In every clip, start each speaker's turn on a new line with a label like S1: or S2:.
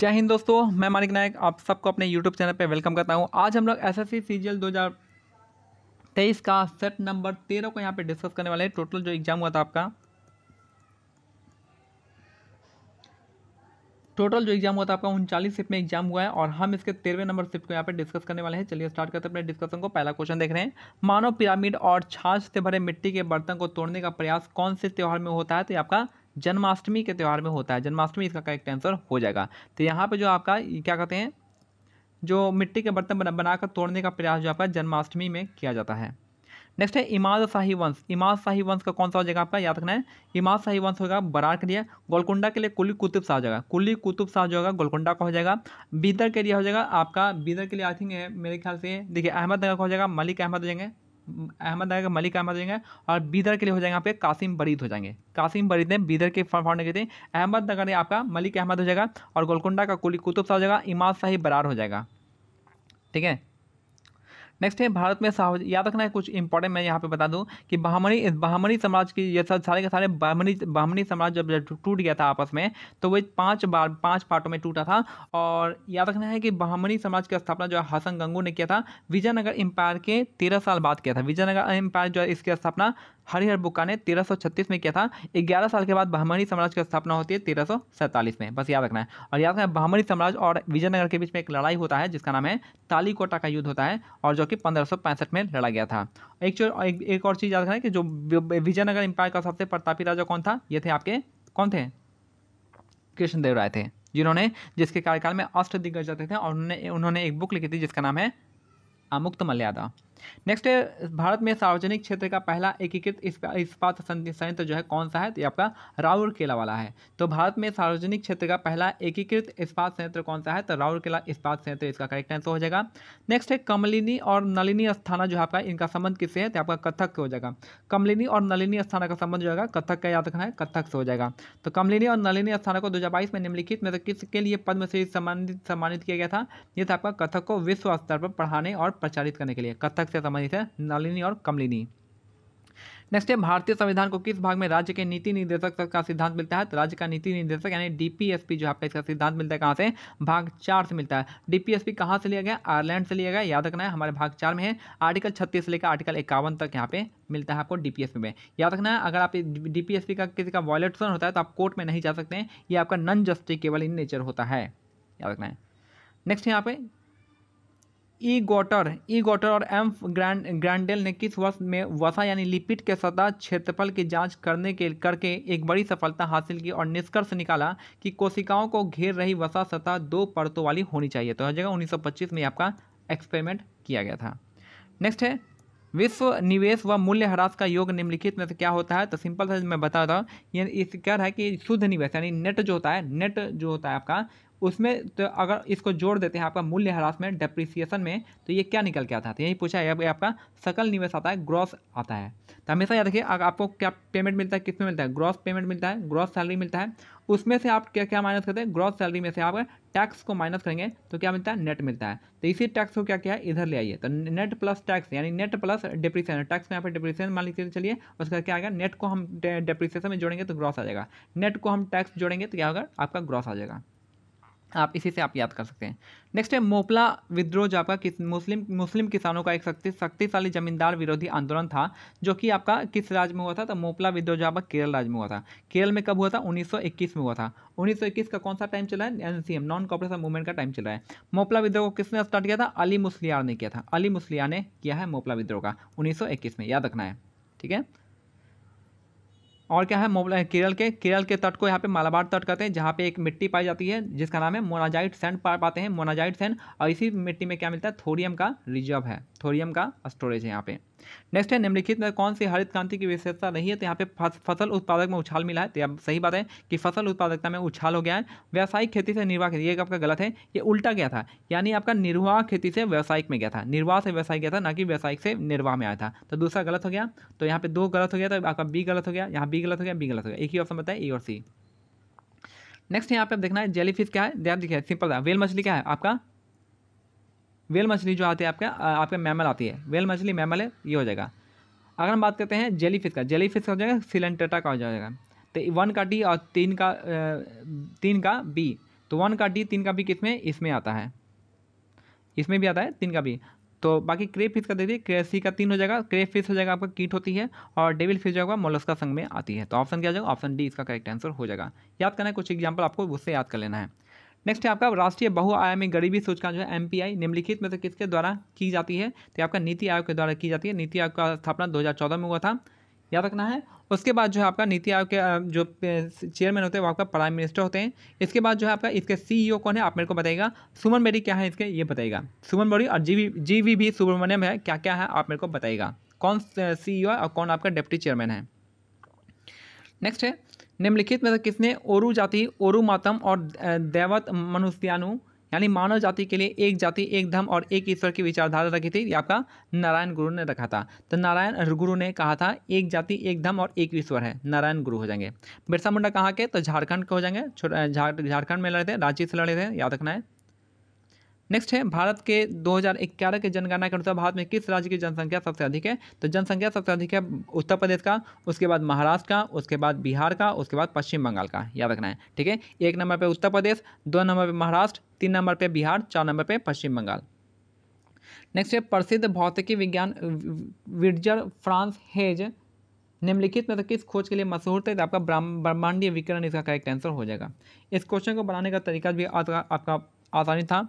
S1: जय हिंद दोस्तों मैं मानिक नायक आप सबको अपने यूट्यूब चैनल पर वेलकम करता हूँ आज हम लोग एस एस सी सी का सेट नंबर तेरह को यहाँ पे डिस्कस करने वाले हैं टोटल जो एग्ज़ाम हुआ था आपका टोटल जो एग्जाम हुआ था आपका उनचालीस शिफ्ट में एग्जाम हुआ है और हम इसके तेरहवें नंबर शिफ्ट को यहाँ पे डिस्कस करने वाले हैं चलिए स्टार्ट करते हैं अपने डिस्कशन को पहला क्वेश्चन देख रहे हैं मानव पिरामिड और छाछ से भरे मिट्टी के बर्तन को तोड़ने का प्रयास कौन से त्यौहार में होता है तो ये आपका जन्माष्टमी के त्यौहार में होता है जन्माष्टमी इसका करेक्ट आंसर हो जाएगा तो यहाँ पर जो आपका क्या कहते हैं जो मिट्टी के बर्तन बनाकर तोड़ने का प्रयास जो आपका जन्माष्टमी में किया जाता है नेक्स्ट है इमाद शाही वंश इमाद शाही वंश का कौन सा हो जाएगा आपका याद रखना है इमाद शाही वंश होगा बरार के लिए गोलकुंडा के लिए कुली कुतुब शाह जाएगा कुली कुतुब शाह जो होगा गोलकुंडा का हो जाएगा बीदर के लिए हो जाएगा आपका बीदर के लिए आई थिंक मेरे ख्याल से देखिए अहमदनगर का हो जाएगा मलिक अहमद हो जाएंगे अहमद आएगा मलिक अहमद हो जाएंगे और बीदर के लिए हो जाएंगे आपके कासिम बरीद हो जाएंगे कासिम बरीद ने बीदर के फाउंडर के थे अहमदनगर ने आपका मलिक अहमद हो जाएगा और गोलकुंडा का कुली कुतुब शाह हो जाएगा इमाद शाही बरार हो जाएगा ठीक है नेक्स्ट है भारत में याद रखना है कुछ इंपॉर्टेंट मैं यहाँ पे बता दूँ कि बहामनी बहामनी साम्राज्य की ये सारे के सारे बहामनी बहामनी साम्राज्य जब टूट गया था आपस में तो वे पाँच बार पाँच पार्टों में टूटा था और याद रखना है कि बहामनी साम्राज्य की स्थापना जो है हसन गंगू ने किया था विजयनगर एम्पायर के तेरह साल बाद किया था विजयनगर एम्पायर जो है इसकी स्थापना हरिहर बुक्का ने तेरह में किया था ग्यारह साल के बाद बहमनी साम्राज्य की स्थापना होती है तेरह में बस याद रखना है और याद रखना है बहमनी साम्राज्य और विजयनगर के बीच में एक लड़ाई होता है जिसका नाम है तालीकोटा का युद्ध होता है और जो कि पंद्रह में लड़ा गया था एक, एक, एक और चीज़ याद रखना है कि जो विजयनगर एम्पायर का सबसे प्रतापी राजा कौन था ये थे आपके कौन थे कृष्णदेव राय थे जिन्होंने जिसके कार्यकाल में अष्ट दिग्गज जाते थे और उन्होंने उन्होंने एक बुक लिखी थी जिसका नाम है अमुक्त मल्यादा नेक्स्ट है भारत में सार्वजनिक क्षेत्र का पहला एकीकृत इस्पात संयंत्र जो है कौन सा है तो ये आपका राउरकेला वाला है तो भारत में सार्वजनिक क्षेत्र का पहला एकीकृत इस्पात संयंत्र कौन सा है तो राउरकेला इस्पात संयंत्र इसका करेक्ट आंसर हो जाएगा नेक्स्ट है कमलिनी और नलिनी अस्थाना जो है आपका इनका संबंध किससे है तो आपका कथक से हो जाएगा कमलिनी और नलिनी अस्थाना का संबंध जो है कथक का याद रखना है कथक से हो जाएगा तो कमलिनी और नलिनी अस्थाना को दो में निम्नलिखित में किसके लिए पद्मश्री सम्मानित सम्मानित किया गया था ये था आपका कथक को विश्व स्तर पर पढ़ाने और प्रचारित करने के लिए कथक क्या संबंधित है नलिनी और कमलिनी नेक्स्ट है भारतीय संविधान को किस भाग में राज्य के नीति निर्देशक का सिद्धांत मिलता है तो राज्य का नीति निर्देशक यानी डीपीएसपी जो आपका इसका सिद्धांत मिलता है कहाँ से भाग चार से मिलता है डीपीएसपी कहाँ से लिया गया आयरलैंड से लिया गया याद रखना है हमारे भाग चार में है आर्टिकल छत्तीस से लेकर आर्टिकल इक्यावन तक यहाँ पे मिलता है आपको डी में याद रखना है अगर आप डी का किसी का वायलेशन होता है तो आप कोर्ट में नहीं जा सकते हैं ये आपका नन जस्टिकेबल इन नेचर होता है याद रखना है नेक्स्ट यहाँ पे ई गोटर ई गोटर और एम ग्रैंड ग्रैंडेल ने किस वर्ष में वसा यानी लिपिड के सतह क्षेत्रफल की जांच करने के करके एक बड़ी सफलता हासिल की और निष्कर्ष निकाला कि कोशिकाओं को घेर रही वसा सतह दो परतों वाली होनी चाहिए तो हर जगह 1925 में आपका एक्सपेरिमेंट किया गया था नेक्स्ट है विश्व निवेश व मूल्य ह्रास का योग निम्नलिखित में से क्या होता है तो सिंपल सा मैं बताता हूँ ये इसका है कि शुद्ध निवेश यानी नेट जो होता है नेट जो होता है आपका उसमें तो अगर इसको जोड़ देते हैं आपका मूल्य ह्रास में डेप्रिसिएशन में तो ये क्या निकल के आता है तो यही पूछा है अब आपका सकल निवेश आता है ग्रॉस आता है तो हमेशा याद रखिए अगर आपको क्या पेमेंट मिलता है किसमें मिलता है ग्रॉस पेमेंट मिलता है ग्रॉस सैलरी मिलता है उसमें से आप क्या क्या माइनस करते हैं ग्रॉस सैलरी में से आप टैक्स को माइनस करेंगे तो क्या मिलता है नेट मिलता है तो इसी टैक्स को क्या किया है इधर ले आइए तो नेट प्लस टैक्स यानी नेट प्लस डिप्रिसिएशन टैक्स में यहाँ पर डिप्रिसिएशन मान लीजिए चलिए उसका क्या आएगा नेट को हम डिप्रिसिएशन में जोड़ेंगे तो ग्रॉस आ जाएगा नेट को हम टैक्स जोड़ेंगे तो क्या होगा आपका ग्रॉस आ जाएगा आप इसी से आप याद कर सकते हैं नेक्स्ट है मोपला विद्रोह जो आपका किस मुस्लिम मुस्लिम किसानों का एक शक्ति शक्तिशाली जमींदार विरोधी आंदोलन था जो कि आपका किस राज्य में हुआ था तो मोपला विद्रोह जो आपका केरल राज्य में हुआ था केरल में कब हुआ था 1921 में हुआ था 1921 का कौन सा टाइम चला है एन नॉन कॉपरेशन मूवमेंट का टाइम चला है मोपला विद्रोह को किसने स्टार्ट किया था अली मुस्लियार ने किया था अली मुस्लिया ने किया है मोपला विद्रोह का उन्नीस में याद रखना है ठीक है और क्या है मोबला केरल के केरल के तट को यहाँ पे मालाबार तट कहते हैं जहाँ पे एक मिट्टी पाई जाती है जिसका नाम है मोनाजाइट सैंड पा पाते हैं मोनाजाइट सैंड और इसी मिट्टी में क्या मिलता है थोरियम का रिजर्व है थोरियम का स्टोरेज है यहाँ पे नेक्स्ट है निम्नलिखित में कौन सी हरित क्रांति की विशेषता रही है तो यहाँ पे फसल उत्पादक में उछाल मिला है तो अब सही बात है कि फसल उत्पादकता में उछाल हो गया है व्यावसायिक खेती से निर्वाह खेती ये आपका गलत है ये उल्टा गया था यानी आपका निर्वाह खेती से व्यावसायिक में गया था निर्वाह से व्यवसाय गया था ना कि व्यावसायिक से निर्वाह में आया था तो दूसरा गलत हो गया तो यहाँ पे दो गलत हो गया तो आपका बी गलत हो गया यहाँ बी गलत हो गया बी गलत हो गया एक ही ऑप्शन बताए ए और सी नेक्स्ट यहाँ पे आप देखना है जेलीफिश क्या है देखिए सिंपल था वेल मछली क्या है आपका वेल मछली जो आती है आपके आपके मैमल आती है वेल मछली मैमल है ये हो जाएगा अगर हम बात करते हैं जेली फिश का जेली फिश का हो जाएगा सिलेंटेटा का हो जाएगा तो वन का डी और तीन का तीन का बी तो वन का डी तीन का बी किस में इसमें आता है इसमें भी आता है तीन का बी तो बाकी क्रे फिश का देखिए क्रे सी का तीन हो जाएगा क्रेप फिश हो जाएगा आपका कीट होती है और डेविल फिश जो होगा मोलस्का संघ में आती है तो ऑप्शन क्या हो जाएगा ऑप्शन डी इसका करेक्ट आंसर हो जाएगा याद करना है कुछ एग्जाम्पल आपको उससे याद कर लेना है नेक्स्ट है आपका राष्ट्रीय बहुआयामी गरीबी सूचकांक जो है एम निम्नलिखित में से किसके द्वारा की जाती है तो आपका नीति आयोग के द्वारा की जाती है नीति आयोग का स्थापना 2014 में हुआ था याद रखना है उसके बाद जो है आपका नीति आयोग के जो चेयरमैन होते हैं वो आपका प्राइम मिनिस्टर होते हैं इसके बाद जो है आपका इसके सी e कौन है आप मेरे को बताएगा सुमन बेरी क्या है इसके ये बताएगा सुमन बेरी और जी जी वी भी सुब्रमण्यम है क्या क्या है आप मेरे को बताएगा कौन सी e है और कौन आपका डिप्टी चेयरमैन है नेक्स्ट है निम्नलिखित में से किसने ओरु जाति ओरु मातम और दैवत मनुष्यानु यानी मानव जाति के लिए एक जाति एक धर्म और एक ईश्वर की विचारधारा रखी थी आपका नारायण गुरु ने रखा था तो नारायण गुरु ने कहा था एक जाति एक धर्म और एक ईश्वर है नारायण गुरु हो जाएंगे बिरसा मुंडा कहाँ के तो झारखंड के हो जाएंगे झारखंड में लड़े थे रांची से लड़े थे याद रखना है नेक्स्ट है भारत के 2011 के जनगणना के अनुसार भारत में किस राज्य की जनसंख्या सबसे अधिक है तो जनसंख्या सबसे अधिक है उत्तर प्रदेश का उसके बाद महाराष्ट्र का उसके बाद बिहार का उसके बाद पश्चिम बंगाल का याद रखना है ठीक है एक नंबर पर उत्तर प्रदेश दो नंबर पर महाराष्ट्र तीन नंबर पर बिहार चार नंबर पर पश्चिम बंगाल नेक्स्ट है प्रसिद्ध भौतिकी विज्ञान विर्जर फ्रांस हेज निम्नलिखित में से किस खोज के लिए मशहूर थे तो आपका ब्रह्मांडीय विकरण इसका करेक्ट आंसर हो जाएगा इस क्वेश्चन को बनाने का तरीका भी आपका आसानी था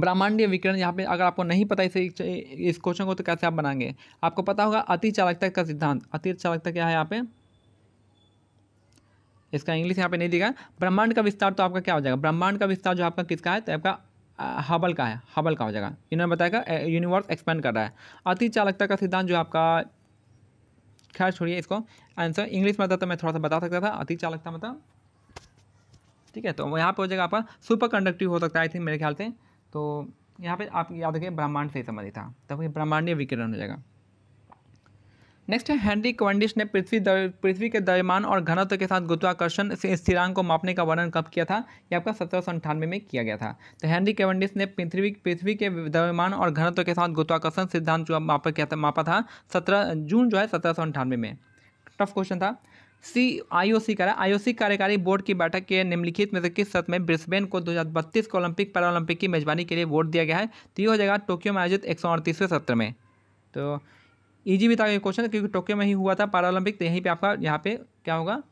S1: ब्रह्मांडीय विकिरण यहाँ पे अगर आपको नहीं पता इसे इस क्वेश्चन को तो कैसे आप बनाएंगे आपको पता होगा अति चालकता का सिद्धांत अति चालकता क्या है यहाँ पे इसका इंग्लिश यहाँ पे नहीं दिखा ब्रह्मांड का विस्तार तो आपका क्या हो जाएगा ब्रह्मांड का विस्तार जो आपका किसका है तो आपका हबल का है हबल का हो जाएगा इन्होंने बताया यूनिवर्स एक्सपेंड कर रहा है अति चालकता का सिद्धांत जो आपका खैर छोड़िए इसको आंसर इंग्लिश में था तो मैं थोड़ा सा बता सकता था अति चालकता मतलब ठीक है तो यहाँ पे हो जाएगा आपका सुपर कंडक्टिव हो सकता है आई थिंक मेरे ख्याल से तो यहाँ पे आप याद रखिए ब्रह्मांड से संबंधित था तब ये ब्रह्मांडीय विकिरण हो जाएगा नेक्स्ट है हेनरी क्वेंडिश ने पृथ्वी पृथ्वी के द्रव्यमान और घनत्व के साथ गुरुत्वाकर्षण से स्थिरांक को मापने का वर्णन कब किया था यह आपका सत्रह सौ अंठानवे में किया गया था तो हेनरी क्वेंडिश ने पृथ्वी पृथ्वी के द्रव्यमान और घनत्व के साथ गुरुत्वाकर्षण सिद्धांत जो मापा किया था मापा था सत्रह जून जो है सत्रह सौ अंठानवे में टफ क्वेश्चन था सी आई ओ आई करा सी कार्यकारी बोर्ड की बैठक के निम्नलिखित में से किस सत्र में ब्रिस्बेन को दो हज़ार बत्तीस को ओलंपिक पैरालंपिक की मेजबानी के लिए वोट दिया गया है तो ये हो जाएगा टोक्यो में आयोजित एक सौ अड़तीसवें सत्र में तो ईजी भी था क्वेश्चन क्योंकि टोक्यो में ही हुआ था पैरालंपिक तो यहीं पर आपका यहाँ पे क्या होगा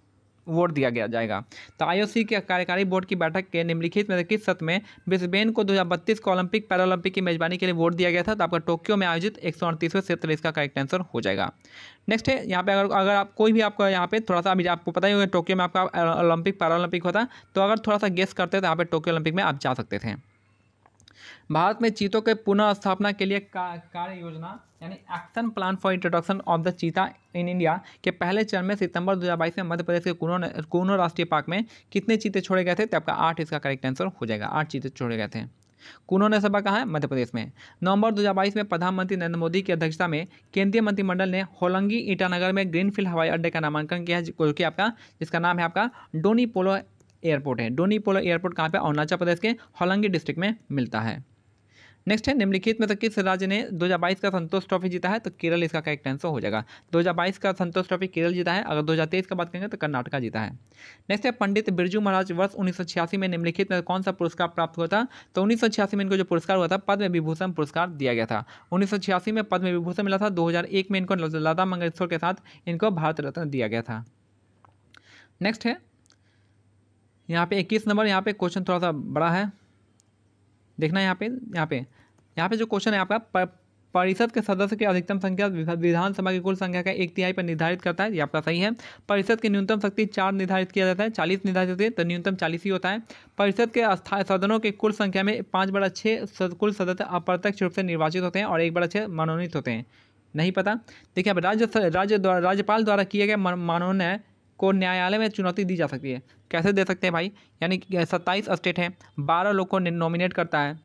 S1: वोट दिया गया जाएगा तो आईओसी के कार्यकारी बोर्ड की बैठक के निम्नलिखित में किस सत्र में ब्रिस्बेन को 2032 को ओलंपिक पैरालंपिक की मेजबानी के लिए वोट दिया गया था तो आपका टोक्यो में आयोजित एक सौ अड़तीसवें क्षेत्र इसका करेक्ट आंसर हो जाएगा नेक्स्ट है यहाँ पे अगर अगर आप कोई भी आपका यहाँ पे थोड़ा सा अभी आपको पता ही होगा टोक्यो में आपका ओलंपिक पैरालंपिक होता तो अगर थोड़ा सा गेस्ट करते तो यहाँ पे टोक्यो ओलंपिक में आप जा सकते थे भारत में चीतों के पुनः स्थापना के लिए कार्य योजना यानी action plan for introduction of the cheetah in India के पहले चरण में सितंबर 2022 में मध्य प्रदेश के कूनो कूनो राष्ट्रीय पार्क में कितने चीते छोड़े गए थे तो आपका आठ इसका करेक्ट आंसर हो जाएगा आठ चीते छोड़े गए थे कुनो ने सभा कहा है मध्य प्रदेश में नवंबर 2022 में प्रधानमंत्री नरेंद्र मोदी की अध्यक्षता में केंद्रीय मंत्रिमंडल ने होलंगी ईटानगर में ग्रीनफील्ड हवाई अड्डे का नामांकन किया जो कि आपका जिसका नाम है आपका डोनी पोलो एयरपोर्ट है डोनी पोलो एयरपोर्ट कहाँ पर अरुणाचल प्रदेश के होलंगी डिस्ट्रिक्ट में मिलता है नेक्स्ट है निम्नलिखित में से तो किस राज्य ने 2022 का संतोष ट्रॉफी जीता है तो केरल इसका करेक्ट आंसर हो जाएगा 2022 का संतोष ट्रॉफी केरल जीता है अगर 2023 का बात करेंगे तो कर्नाटका जीता है नेक्स्ट है पंडित बिरजू महाराज वर्ष उन्नीस में निम्नलिखित में कौन सा पुरस्कार प्राप्त हुआ था तो उन्नीस में इनको जो पुरस्कार हुआ था पद्म विभूषण पुरस्कार दिया गया था उन्नीस में पद्म विभूषण मिला था दो में इनको लता मंगेशकर के साथ इनको भारत रत्न दिया गया था नेक्स्ट है यहाँ पे इक्कीस नंबर यहाँ पे क्वेश्चन थोड़ा सा बड़ा है देखना यहाँ पे यहाँ पे यहाँ पे जो क्वेश्चन है आपका परिषद के सदस्य की अधिकतम संख्या विधानसभा की कुल संख्या का एक तिहाई पर निर्धारित करता है ये आपका सही है परिषद की न्यूनतम शक्ति चार निर्धारित किया जाता है चालीस निर्धारित होती है तो न्यूनतम चालीस ही होता है परिषद के स्थायी सदनों के कुल संख्या में पाँच बड़ा छः कुल सदस्य अप्रत्यक्ष रूप से निर्वाचित होते हैं और एक बड़ा छः मनोनीत होते हैं नहीं पता देखिए अब राज्य राज्य द्वारा राज्यपाल द्वारा किए गए मानोनय को न्यायालय में चुनौती दी जा सकती है कैसे दे सकते हैं भाई यानी सत्ताईस स्टेट हैं बारह लोग को नॉमिनेट करता है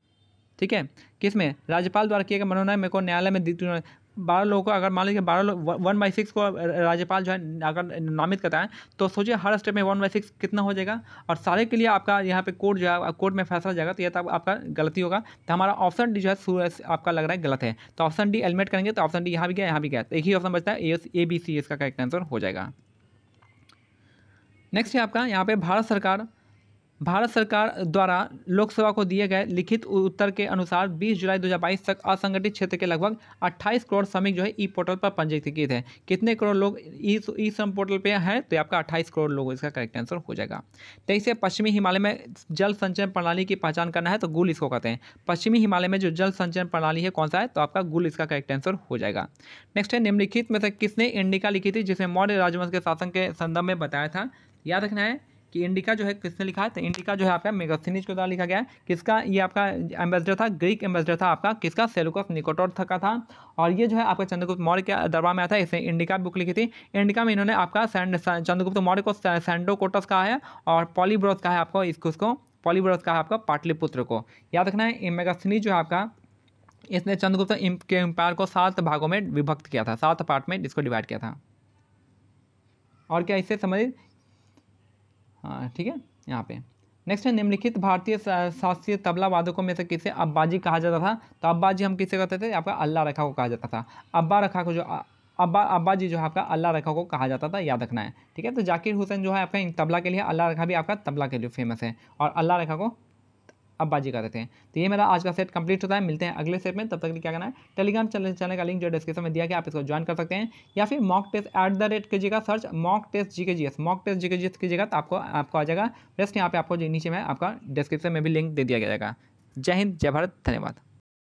S1: ठीक है किस में राज्यपाल द्वारा किए गए मनोनयन को न्यायालय में बारह लोगों को अगर मान लीजिए बारह लोग वन बाई सिक्स को राज्यपाल जो है अगर नामित करता है तो सोचिए हर स्टेट में वन बाई सिक्स कितना हो जाएगा और सारे के लिए आपका यहाँ पे कोर्ट जो है कोर्ट में फैसला जाएगा तो यह तब तो आपका गलती होगा तो हमारा ऑप्शन डी जो है आपका लग रहा है गलत है तो ऑप्शन डी एलिमेट करेंगे तो ऑप्शन डी यहाँ भी गया यहाँ भी गया तो एक ही ऑप्शन बचता है ए बी सी इसका करेक्ट आंसर हो जाएगा नेक्स्ट है आपका यहाँ पे भारत सरकार भारत सरकार द्वारा लोकसभा को दिए गए लिखित उत्तर के अनुसार 20 जुलाई 2022 तक असंगठित क्षेत्र के लगभग 28 करोड़ श्रमिक जो है ई पोर्टल पर पंजीकृत थे कितने करोड़ लोग ई ई श्रम पोर्टल पे हैं तो आपका 28 करोड़ लोग इसका करेक्ट आंसर हो जाएगा तेईस है पश्चिमी हिमालय में जल संचयन प्रणाली की पहचान करना है तो गुल इसको कहते हैं पश्चिमी हिमालय में जो जल संचयन प्रणाली है कौन सा है तो आपका गुल इसका करेक्ट आंसर हो जाएगा नेक्स्ट है निम्नलिखित में से किसने इंडिका लिखी थी जिसे मौर्य राजवंश के शासन के संदर्भ में बताया था याद रखना है कि इंडिका जो है किसने लिखा है तो इंडिका जो है आपका मेगास्थनीज के द्वारा लिखा गया है किसका ये आपका एम्बेसडर था ग्रीक एम्बेसडर था आपका किसका सेलुकस निकोटोर का था और ये जो है आपका चंद्रगुप्त मौर्य के दरबार में आया था इसने इंडिका बुक लिखी थी इंडिका में इन्होंने आपका सैंड चंद्रगुप्त मौर्य को सैंडोकोटस कहा है और पॉलीब्रोस कहा है आपको इसको उसको पॉलीब्रोस कहा है आपका पाटलिपुत्र को याद रखना है मेगास्थनीज जो है आपका इसने चंद्रगुप्त के एम्पायर को सात भागों में विभक्त किया था सात पार्ट में इसको डिवाइड किया था और क्या इससे संबंधित हाँ, ठीक है यहाँ पे नेक्स्ट है निम्नलिखित भारतीय शास्त्रीय तबला वादकों में से किसे अब्बाजी कहा जाता था तो अब्बाजी हम किसे कहते थे आपका अल्लाह रखा को कहा जाता था अब्बा रखा को जो अब्बा अब्बा जी जो है आपका अल्लाह रखा को कहा जाता था याद रखना है ठीक है तो जाकिर हुसैन जो है आपका तबला के लिए अल्लाह रखा भी आपका तबला के लिए फेमस है और अल्लाह रखा को अब बाजी कर देते हैं तो ये मेरा आज का सेट कंप्लीट होता है मिलते हैं अगले सेट में तब तक क्या करना है टेलीग्राम चैनल चैनल का लिंक जो डिस्क्रिप्शन में दिया गया आप इसको ज्वाइन कर सकते हैं या फिर mock test at the rate कीजिएगा search mock test G K G S mock test G K G S कीजिएगा तो आपको आपको आ जाएगा रेस्ट यहाँ पे आपको नीचे में आपका डिस्क्रिप्शन में भी लिंक दे दिया जाएगा जय हिंद जय भारत धन्यवाद